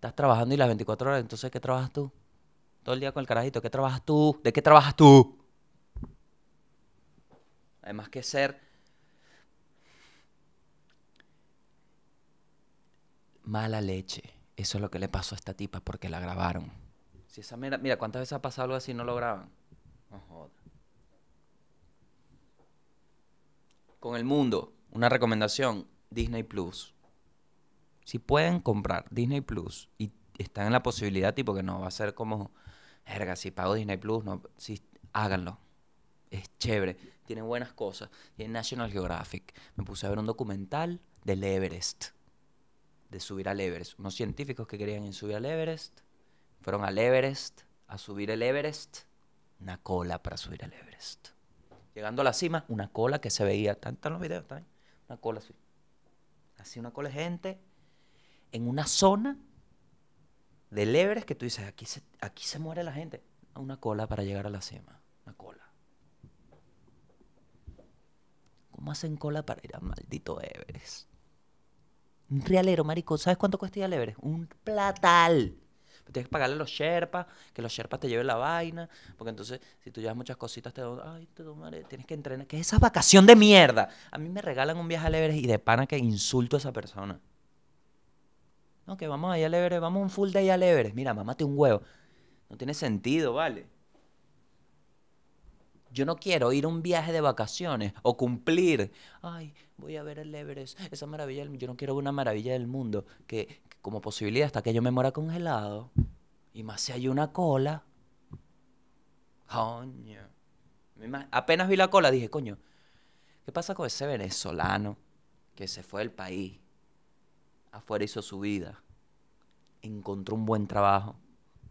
Estás trabajando y las 24 horas, entonces, ¿qué trabajas tú? Todo el día con el carajito, ¿qué trabajas tú? ¿De qué trabajas tú? Además que ser mala leche. Eso es lo que le pasó a esta tipa porque la grabaron. Si esa mira, mira cuántas veces ha pasado algo así y no lo graban. No Con el mundo, una recomendación, Disney Plus. Si pueden comprar Disney Plus y están en la posibilidad, tipo que no va a ser como, verga, si pago Disney Plus, no, si, háganlo. Es chévere, tiene buenas cosas. en National Geographic. Me puse a ver un documental del Everest, de subir al Everest. Unos científicos que querían subir al Everest fueron al Everest a subir el Everest. Una cola para subir al Everest. Llegando a la cima, una cola que se veía, tanto en los videos también, una cola así. Así una cola de gente en una zona de Everest que tú dices, aquí se, aquí se muere la gente. Una cola para llegar a la cima. Una cola. ¿Cómo hacen cola para ir al maldito Everest? Un realero, marico. ¿Sabes cuánto cuesta ir al Everest? Un platal. tienes que pagarle a los Sherpas, que los Sherpas te lleven la vaina. Porque entonces, si tú llevas muchas cositas, te ay, te doy tienes que entrenar. ¿Qué es esa vacación de mierda? A mí me regalan un viaje al Everest y de pana que insulto a esa persona. No, que vamos allá al Everest, vamos un full day al Everest. Mira, mamate un huevo. No tiene sentido, ¿vale? Yo no quiero ir a un viaje de vacaciones o cumplir. Ay, voy a ver el Everest, esa maravilla del... Yo no quiero una maravilla del mundo que, como posibilidad hasta que yo me muera congelado y más si hay una cola. Coño. Apenas vi la cola dije, coño, ¿qué pasa con ese venezolano que se fue del país? afuera hizo su vida, encontró un buen trabajo,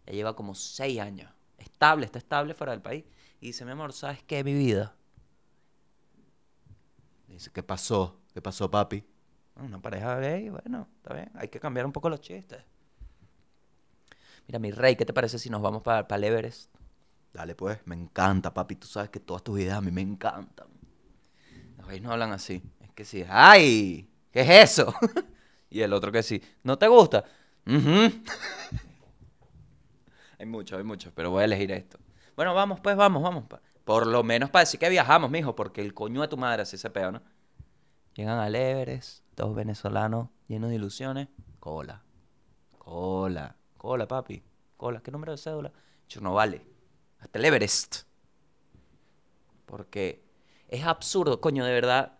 ya lleva como seis años, estable, está estable fuera del país, y dice, mi amor, ¿sabes qué? Mi vida. Dice, ¿qué pasó? ¿Qué pasó, papi? Una pareja gay, bueno, está bien, hay que cambiar un poco los chistes. Mira, mi rey, ¿qué te parece si nos vamos para, Everest? Dale, pues, me encanta, papi, tú sabes que todas tus ideas a mí me encantan. Los gays no hablan así, es que sí, ¡ay! ¿Qué es eso? Y el otro que sí, ¿no te gusta? hay muchos, hay muchos, pero voy a elegir esto. Bueno, vamos, pues, vamos, vamos. Por lo menos para decir que viajamos, mijo, porque el coño de tu madre así se pega, ¿no? Llegan al Everest, dos venezolanos llenos de ilusiones. Cola, cola, cola, papi, cola. ¿Qué número de cédula? Yo no vale. Hasta el Everest. Porque es absurdo, coño, de verdad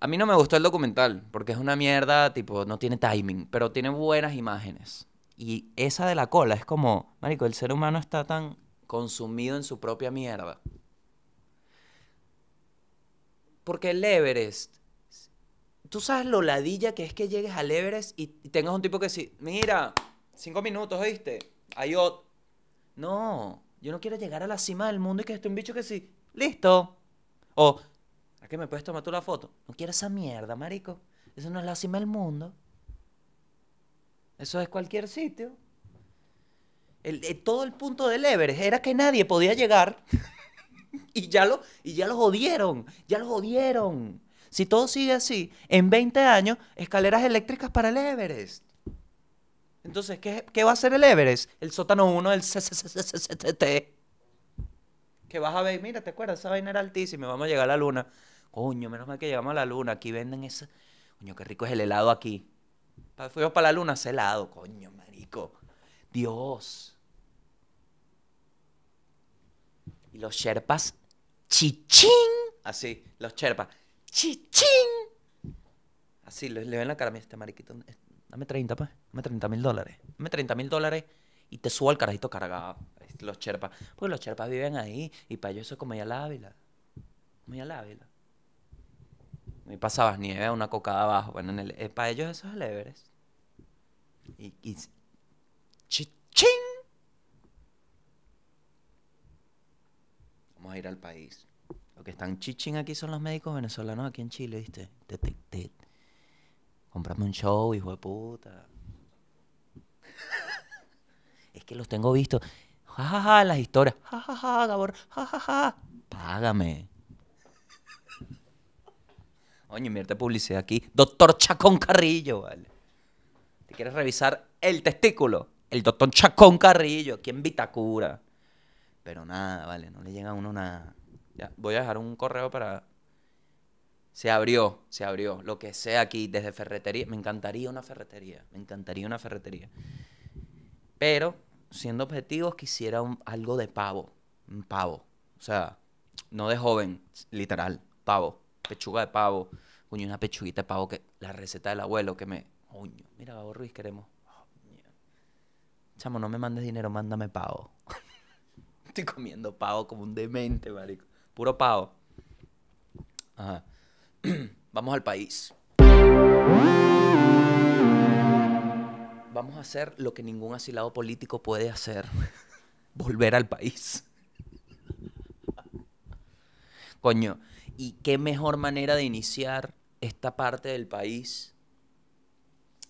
a mí no me gustó el documental, porque es una mierda, tipo, no tiene timing, pero tiene buenas imágenes. Y esa de la cola es como, marico, el ser humano está tan consumido en su propia mierda. Porque el Everest, tú sabes lo ladilla que es que llegues al Everest y tengas un tipo que sí, mira, cinco minutos, ¿viste? Hay otro. No, yo no quiero llegar a la cima del mundo y que esté un bicho que sí, listo. O ¿A qué me puedes tomar tú la foto? No quiero esa mierda, marico. Eso no es la cima del mundo. Eso es cualquier sitio. El, eh, todo el punto del Everest era que nadie podía llegar. y, ya lo, y ya lo jodieron. Ya lo jodieron. Si todo sigue así, en 20 años, escaleras eléctricas para el Everest. Entonces, ¿qué, va a ser el Everest? El sótano 1 del CCCCCT. Que vas a ver, mira, ¿te acuerdas? Esa vaina era altísima, vamos a llegar a la luna. Coño, menos mal que llegamos a la luna. Aquí venden ese... Coño, qué rico es el helado aquí. Fuimos para la luna, ese helado. Coño, marico. Dios. Y los sherpas, chichín. Así, los sherpas, chichín. Así, le, ven la cara a este mariquito. Eh, dame 30, pues. Dame 30 mil dólares. Dame 30 mil dólares y te subo al carajito cargado. Este, los sherpas. Pues los sherpas viven ahí y para ellos eso es como ya la Ávila. Como a la Ávila. Y pasabas nieve, una cocada abajo. Bueno, eh, para ellos eso es Y, y Vamos a ir al país. Lo que están chichín aquí son los médicos venezolanos aquí en Chile, ¿viste? Te, un show, hijo de puta. es que los tengo vistos. jajaja, las historias. Ja, ja, ja, Gabor. Págame. Oye, mierda publicidad aquí. Doctor Chacón Carrillo, ¿vale? ¿Te quieres revisar el testículo? El doctor Chacón Carrillo, aquí en Vitacura. Pero nada, ¿vale? No le llega a uno nada. Ya, voy a dejar un correo para... Se abrió, se abrió. Lo que sea aquí, desde ferretería. Me encantaría una ferretería. Me encantaría una ferretería. Pero, siendo objetivos, quisiera algo de pavo. Un pavo. O sea, no de joven, literal. Pavo pechuga de pavo, coño, una pechuguita de pavo, que la receta del abuelo que me, mira, Gabo Ruiz, queremos. Chamo, no me mandes dinero, mándame pavo. Estoy comiendo pavo como un demente, marico. Puro pavo. Ajá. Vamos al país. Vamos a hacer lo que ningún asilado político puede hacer. Volver al país. Coño, y qué mejor manera de iniciar esta parte del país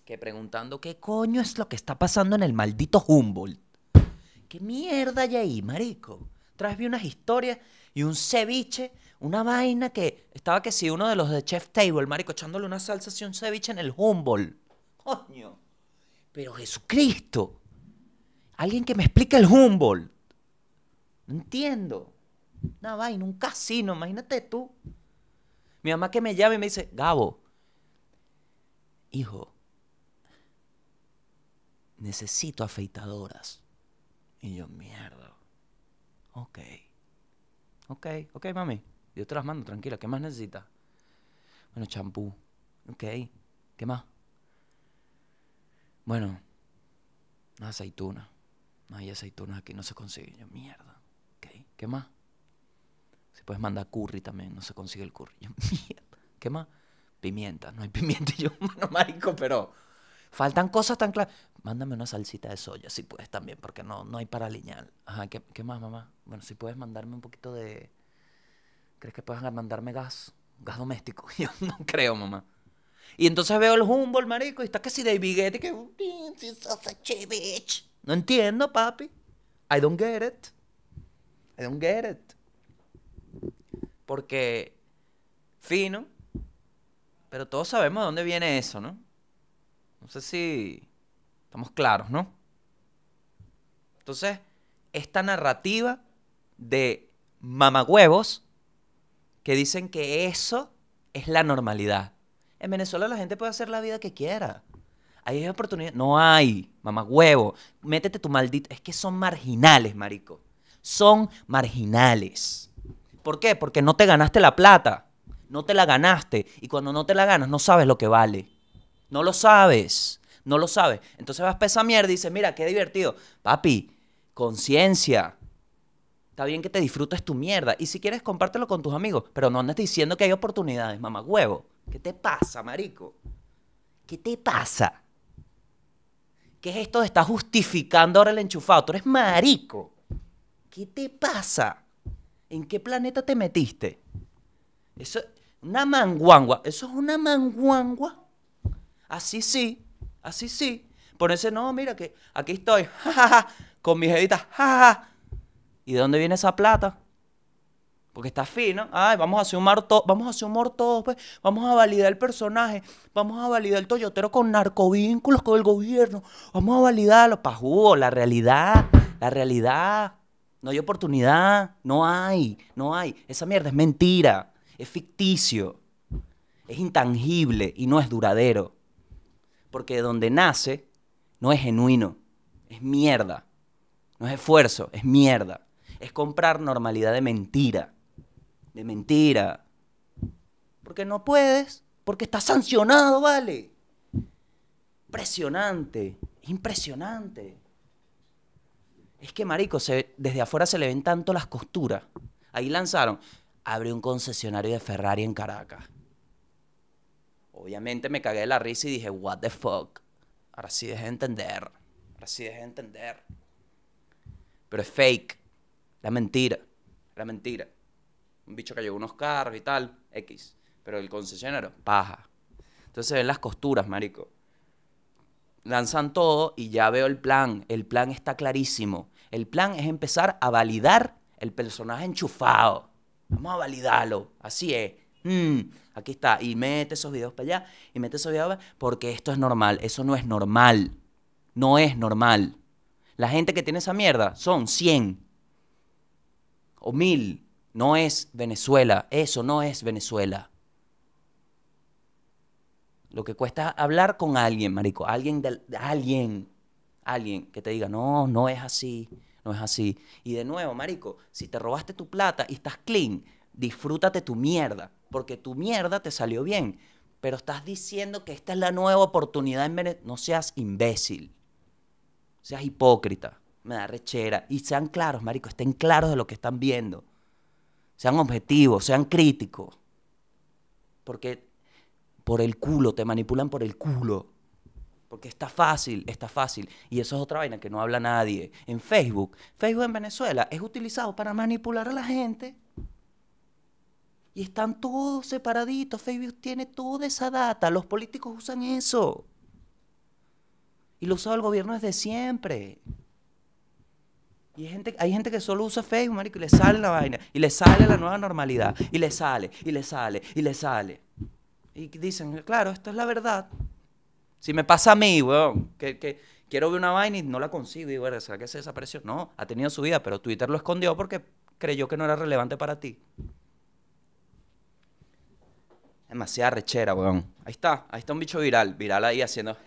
que preguntando qué coño es lo que está pasando en el maldito Humboldt. ¿Qué mierda hay ahí, marico? Tras vi unas historias y un ceviche, una vaina que estaba que si uno de los de Chef Table, marico, echándole una salsa así un ceviche en el Humboldt. Coño. Pero Jesucristo. Alguien que me explique el Humboldt. No entiendo. Una vaina, un casino, imagínate tú. Mi mamá que me llama y me dice, Gabo, hijo, necesito afeitadoras. Y yo, mierda. Ok. Ok, ok, mami. Yo te las mando, tranquila. ¿Qué más necesitas? Bueno, champú. Ok. ¿Qué más? Bueno, una aceituna. No hay aceitunas aquí, no se consigue. Yo, mierda. Ok. ¿Qué más? Si puedes mandar curry también, no se consigue el curry. Yo, mierda, ¿qué más? Pimienta, no hay pimienta. Yo, mano, marico, pero faltan cosas tan claras. Mándame una salsita de soya, si puedes también, porque no, no hay para aliñar. Ajá, ¿qué, más, mamá? Bueno, si puedes mandarme un poquito de... ¿Crees que puedes mandarme gas? Gas doméstico. Yo no creo, mamá. Y entonces veo el humble, marico, y está que si David Guetta, No entiendo, papi. I don't get it. I don't get it. Porque, fino, pero todos sabemos de dónde viene eso, ¿no? No sé si estamos claros, ¿no? Entonces, esta narrativa de mamagüevos que dicen que eso es la normalidad. En Venezuela la gente puede hacer la vida que quiera. Ahí Hay oportunidad. No hay, mamagüevo. Métete tu maldito. Es que son marginales, marico. Son marginales. ¿Por qué? Porque no te ganaste la plata. No te la ganaste. Y cuando no te la ganas, no sabes lo que vale. No lo sabes. No lo sabes. Entonces vas a esa mierda y dices, mira, qué divertido. Papi, conciencia. Está bien que te disfrutes tu mierda. Y si quieres, compártelo con tus amigos. Pero no andes diciendo que hay oportunidades, mamá huevo. ¿Qué te pasa, marico? ¿Qué te pasa? ¿Qué es esto de estar justificando ahora el enchufado? Tú eres marico. ¿Qué te pasa? ¿en qué planeta te metiste? Eso es una manguangua, eso es una manguangua. Así sí, así sí. Por Ponerse, no, mira que aquí estoy, con mis editas, ¿Y de dónde viene esa plata? Porque está fino. Ay, vamos a sumar todo, vamos a sumar todos, pues. Vamos a validar el personaje, vamos a validar el toyotero con narcovínculos con el gobierno, vamos a validarlo. Pajú, la realidad, la realidad. No hay oportunidad, no hay, no hay. Esa mierda es mentira, es ficticio, es intangible y no es duradero. Porque donde nace no es genuino, es mierda. No es esfuerzo, es mierda. Es comprar normalidad de mentira. De mentira. Porque no puedes, porque estás sancionado, vale. Impresionante, impresionante. Es que, marico, desde afuera se le ven tanto las costuras. Ahí lanzaron, abrió un concesionario de Ferrari en Caracas. Obviamente me cagué de la risa y dije, what the fuck. Ahora sí deje de entender. Ahora sí deje de entender. Pero es fake. La mentira. La mentira. Un bicho que llevó unos carros y tal. X. Pero el concesionario, paja. Entonces se ven las costuras, marico. Lanzan todo y ya veo el plan. El plan está clarísimo. El plan es empezar a validar el personaje enchufado. Vamos a validarlo. Así es. Mm, aquí está. Y mete esos videos para allá. Y mete esos videos para allá. Porque esto es normal. Eso no es normal. No es normal. La gente que tiene esa mierda son 100 o 1000. No es Venezuela. Eso no es Venezuela. Lo que cuesta hablar con alguien, marico. Alguien, de alguien, alguien que te diga, no, no es así no es así. Y de nuevo, marico, si te robaste tu plata y estás clean, disfrútate tu mierda, porque tu mierda te salió bien. Pero estás diciendo que esta es la nueva oportunidad en Venezuela. No seas imbécil. Seas hipócrita. Me da rechera. Y sean claros, marico, estén claros de lo que están viendo. Sean objetivos, sean críticos. Porque por el culo, te manipulan por el culo. Porque está fácil, está fácil. Y eso es otra vaina que no habla nadie. En Facebook, Facebook en Venezuela es utilizado para manipular a la gente. Y están todos separaditos. Facebook tiene toda esa data. Los políticos usan eso. Y lo usado el gobierno desde siempre. Y hay gente, hay gente que solo usa Facebook, marico, y le sale la vaina, y le sale la nueva normalidad, y le sale, y le sale, y le sale. Y dicen, claro, esto es la verdad. Si me pasa a mí, weón, que, quiero ver una vaina y no la consigo, digo, ¿será que se desapareció? No, ha tenido su vida, pero Twitter lo escondió porque creyó que no era relevante para ti. Demasiada rechera, weón. Ahí está, ahí está un bicho viral, viral ahí haciendo,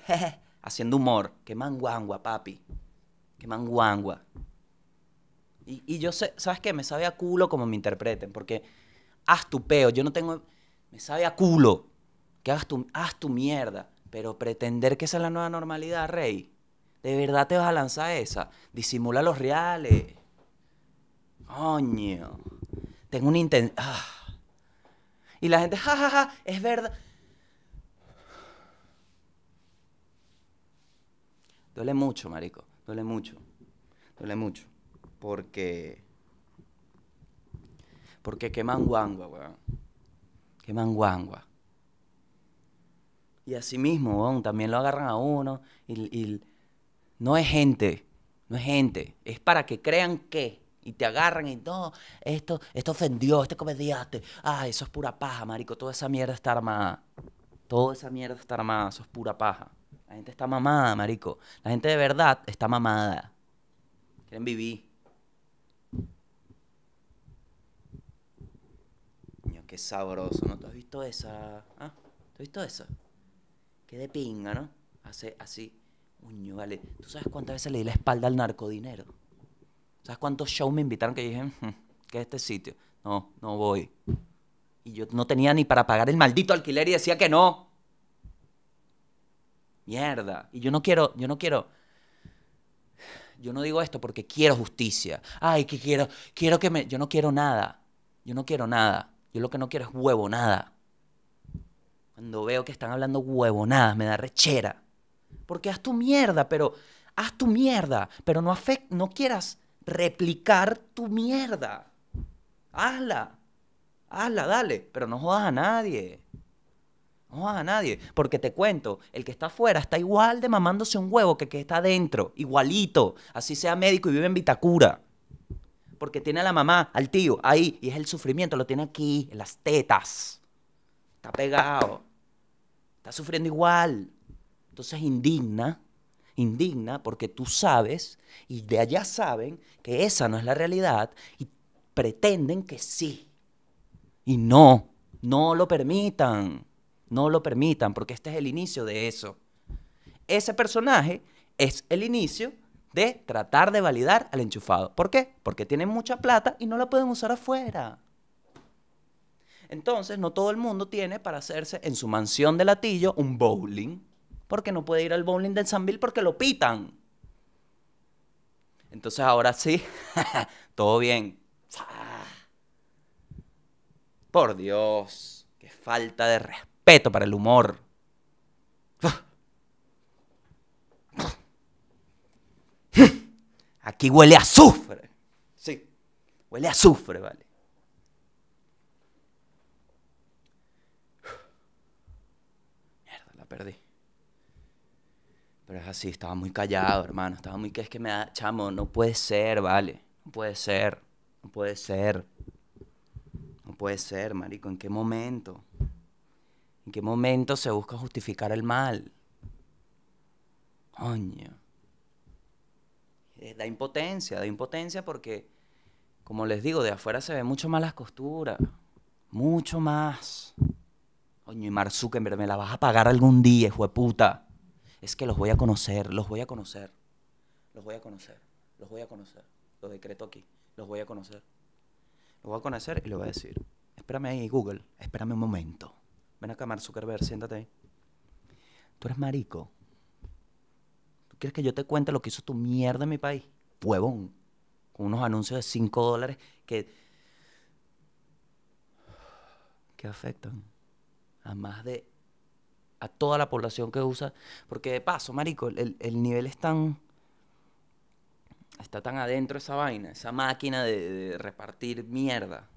haciendo humor. Qué manguangua, papi. Qué manguangua. Y, y yo sé, ¿sabes qué? Me sabe a culo como me interpreten, porque haz tu peo, yo no tengo, me sabe a culo. Que hagas tu, haz tu mierda. Pero pretender que esa es la nueva normalidad, Rey. ¿De verdad te vas a lanzar esa? Disimula los reales. Coño. Tengo una intención. Ah. Y la gente, jajaja, ja, ja, es verdad. Duele mucho, marico. Duele mucho. Duele mucho. Porque. Porque queman guangua, weón. Queman guangua. Y así mismo, también lo agarran a uno. Y, no es gente, no es gente. Es para que crean que. Y te agarran y no, esto, esto ofendió, este comediaste. Ah, eso es pura paja, marico. Toda esa mierda está armada. Toda esa mierda está armada, eso es pura paja. La gente está mamada, marico. La gente de verdad está mamada. Quieren vivir. Niño, qué sabroso, ¿no? te has visto esa? ¿Ah? has visto esa? qué de pinga, ¿no? Hace así, uy, vale. ¿Tú sabes cuántas veces le di la espalda al narcodinero? ¿Sabes cuántos shows me invitaron que dije, ¿qué este sitio? No, no voy. Y yo no tenía ni para pagar el maldito alquiler y decía que no. Mierda. Y yo no quiero, yo no quiero. Yo no digo esto porque quiero justicia. Ay, que quiero, quiero que me. Yo no quiero nada. Yo no quiero nada. Yo lo que no quiero es huevo, nada. Cuando veo que están hablando huevonadas, me da rechera. Porque haz tu mierda, pero haz tu mierda, pero no, no quieras replicar tu mierda. Hazla. Hazla, dale, pero no jodas a nadie. No jodas a nadie, porque te cuento, el que está afuera está igual de mamándose un huevo que el que está adentro, igualito, así sea médico y vive en Vitacura. Porque tiene a la mamá, al tío, ahí, y es el sufrimiento, lo tiene aquí, en las tetas. Está pegado. Está sufriendo igual. Entonces indigna, indigna porque tú sabes y de allá saben que esa no es la realidad y pretenden que sí. Y no, no lo permitan, no lo permitan porque este es el inicio de eso. Ese personaje es el inicio de tratar de validar al enchufado. ¿Por qué? Porque tienen mucha plata y no la pueden usar afuera. Entonces, no todo el mundo tiene para hacerse en su mansión de latillo un bowling, porque no puede ir al bowling del Sanville porque lo pitan. Entonces, ahora sí, todo bien. Por Dios, qué falta de respeto para el humor. Aquí huele a azufre. Sí, huele a azufre, vale. perdí. Pero es así, estaba muy callado, hermano. Estaba muy que es que me da, chamo, no puede ser, vale. No puede ser. No puede ser. No puede ser, marico. ¿En qué momento? ¿En qué momento se busca justificar el mal? Coño. Eh, da impotencia, da impotencia porque, como les digo, de afuera se ven mucho más las costuras. Mucho más. Coño, y en verdad, me la vas a pagar algún día, hijo Es que los voy a conocer, los voy a conocer. Los voy a conocer, los voy a conocer. Los decreto aquí, los voy a conocer. Los voy a conocer y le voy a decir, espérame ahí, Google, espérame un momento. Ven acá, Mark Zuckerberg, siéntate ahí. Tú eres marico. ¿Tú quieres que yo te cuente lo que hizo tu mierda en mi país? Huevón. Con unos anuncios de 5 dólares que... que afectan a más de a toda la población que usa, porque de paso, marico, el, nivel es tan está tan adentro esa vaina, esa máquina de, repartir mierda.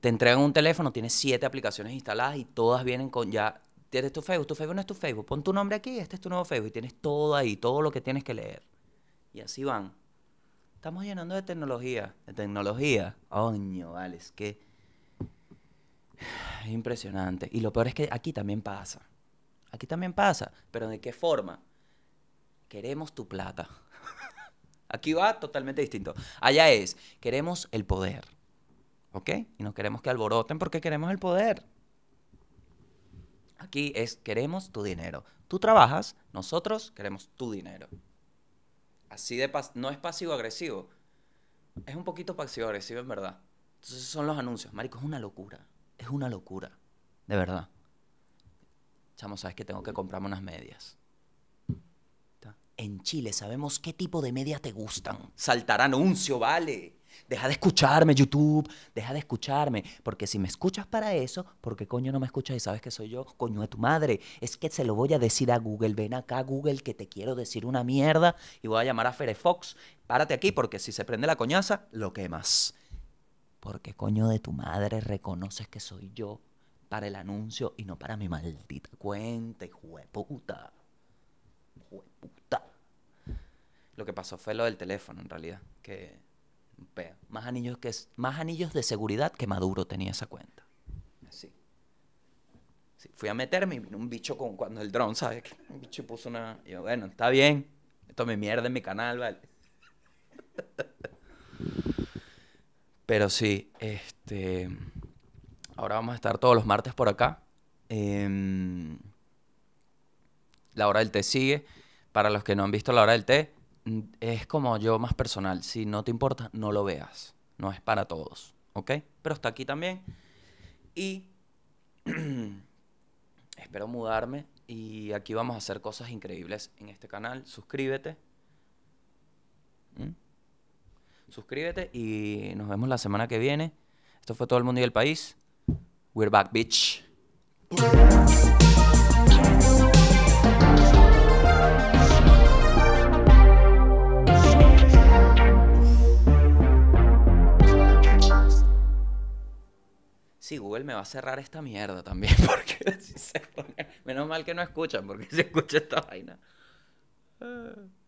Te entregan un teléfono, tienes siete aplicaciones instaladas y todas vienen con ya tienes tu Facebook, tu Facebook no es tu Facebook, pon tu nombre aquí, este es tu nuevo Facebook y tienes todo ahí, todo lo que tienes que leer. Y así van. Estamos llenando de tecnología, de tecnología. Oño, vale, es que impresionante. Y lo peor es que aquí también pasa. Aquí también pasa. Pero ¿de qué forma? Queremos tu plata. aquí va totalmente distinto. Allá es, queremos el poder. ¿Ok? Y no queremos que alboroten porque queremos el poder. Aquí es, queremos tu dinero. Tú trabajas, nosotros queremos tu dinero. Así de no es pasivo-agresivo. Es un poquito pasivo-agresivo, en verdad. Entonces son los anuncios. Marico, es una locura es una locura, de verdad. Chamo, sabes que tengo que comprarme unas medias. En Chile sabemos qué tipo de medias te gustan. Saltar anuncio, vale. Deja de escucharme, YouTube. Deja de escucharme. Porque si me escuchas para eso, ¿por qué coño no me escuchas y sabes que soy yo? Coño de tu madre. Es que se lo voy a decir a Google. Ven acá, Google, que te quiero decir una mierda. Y voy a llamar a Firefox. Párate aquí porque si se prende la coñaza, lo quemas porque coño de tu madre reconoces que soy yo para el anuncio y no para mi maldita cuenta, jueputa, jueputa. Lo que pasó fue lo del teléfono, en realidad, que Más anillos, que, más anillos de seguridad que Maduro tenía esa cuenta. Así. Sí, fui a meterme y vino un bicho con, cuando el dron, ¿sabes? Un bicho puso una... yo, bueno, está bien. Esto me mierda en mi canal, ¿vale? Pero sí, este, ahora vamos a estar todos los martes por acá. Em, la hora del té sigue. Para los que no han visto la hora del té, mm, es como yo más personal. Si no te importa, no lo veas. No es para todos, ¿ok? Pero está aquí también. Y espero mudarme. Y aquí vamos a hacer cosas increíbles en este canal. Suscríbete. ¿Mm? Suscríbete y nos vemos la semana que viene. Esto fue todo el mundo y el país. We're back, bitch. Sí, Google me va a cerrar esta mierda también, porque si se pone... Menos mal que no escuchan, porque se escucha esta vaina... Ah.